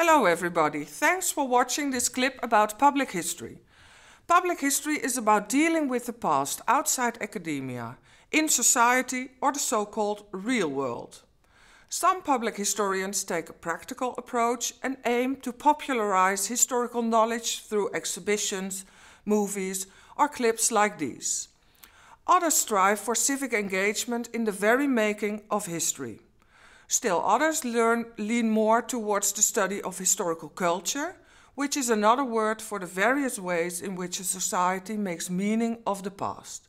Hello everybody, thanks for watching this clip about public history. Public history is about dealing with the past outside academia, in society or the so-called real world. Some public historians take a practical approach and aim to popularize historical knowledge through exhibitions, movies or clips like these. Others strive for civic engagement in the very making of history. Still others learn, lean more towards the study of historical culture, which is another word for the various ways in which a society makes meaning of the past.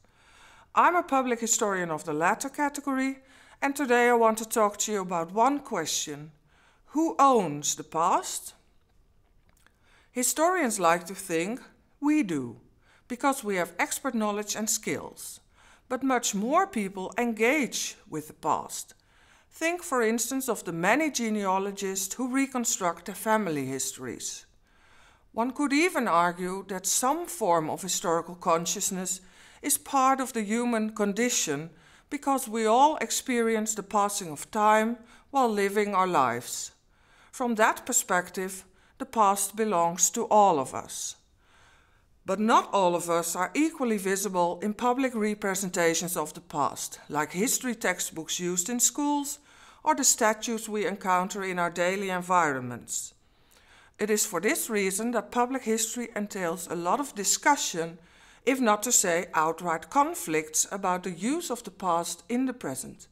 I'm a public historian of the latter category, and today I want to talk to you about one question Who owns the past? Historians like to think we do, because we have expert knowledge and skills. But much more people engage with the past Think, for instance, of the many genealogists who reconstruct their family histories. One could even argue that some form of historical consciousness is part of the human condition because we all experience the passing of time while living our lives. From that perspective, the past belongs to all of us. But not all of us are equally visible in public representations of the past, like history textbooks used in schools or the statues we encounter in our daily environments. It is for this reason that public history entails a lot of discussion, if not to say outright conflicts, about the use of the past in the present.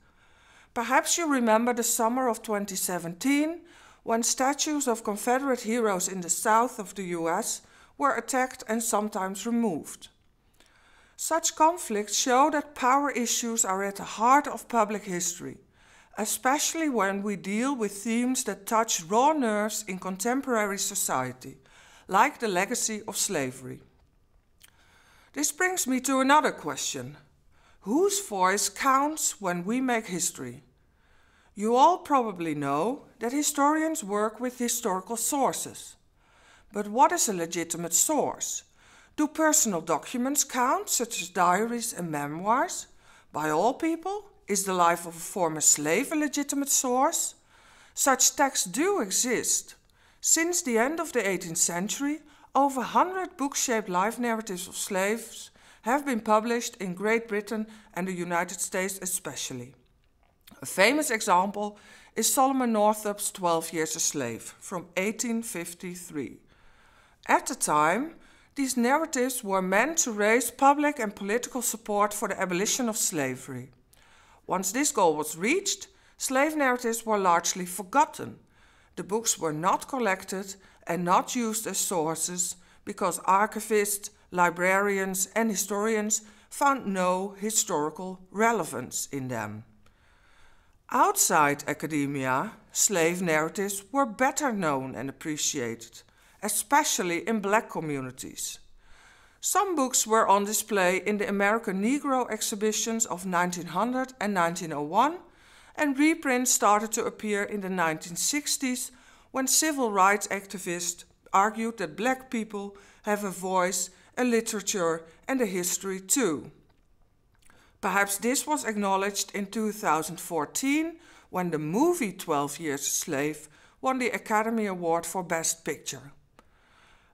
Perhaps you remember the summer of 2017 when statues of Confederate heroes in the south of the US were attacked and sometimes removed. Such conflicts show that power issues are at the heart of public history, especially when we deal with themes that touch raw nerves in contemporary society, like the legacy of slavery. This brings me to another question. Whose voice counts when we make history? You all probably know that historians work with historical sources. But what is a legitimate source? Do personal documents count, such as diaries and memoirs? By all people? Is the life of a former slave a legitimate source? Such texts do exist. Since the end of the 18th century, over 100 book shaped life narratives of slaves have been published in Great Britain and the United States, especially. A famous example is Solomon Northup's 12 Years a Slave from 1853. At the time, these narratives were meant to raise public and political support for the abolition of slavery. Once this goal was reached, slave narratives were largely forgotten. The books were not collected and not used as sources because archivists, librarians, and historians found no historical relevance in them. Outside academia, slave narratives were better known and appreciated especially in black communities. Some books were on display in the American Negro exhibitions of 1900 and 1901, and reprints started to appear in the 1960s when civil rights activists argued that black people have a voice, a literature, and a history too. Perhaps this was acknowledged in 2014 when the movie 12 Years a Slave won the Academy Award for Best Picture.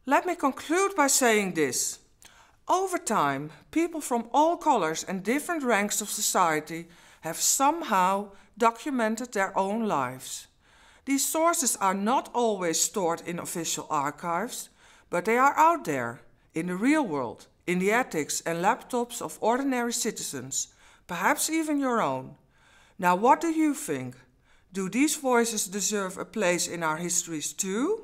Let me conclude by saying this. Over time, people from all colors and different ranks of society have somehow documented their own lives. These sources are not always stored in official archives, but they are out there, in the real world, in the attics and laptops of ordinary citizens, perhaps even your own. Now, what do you think? Do these voices deserve a place in our histories too?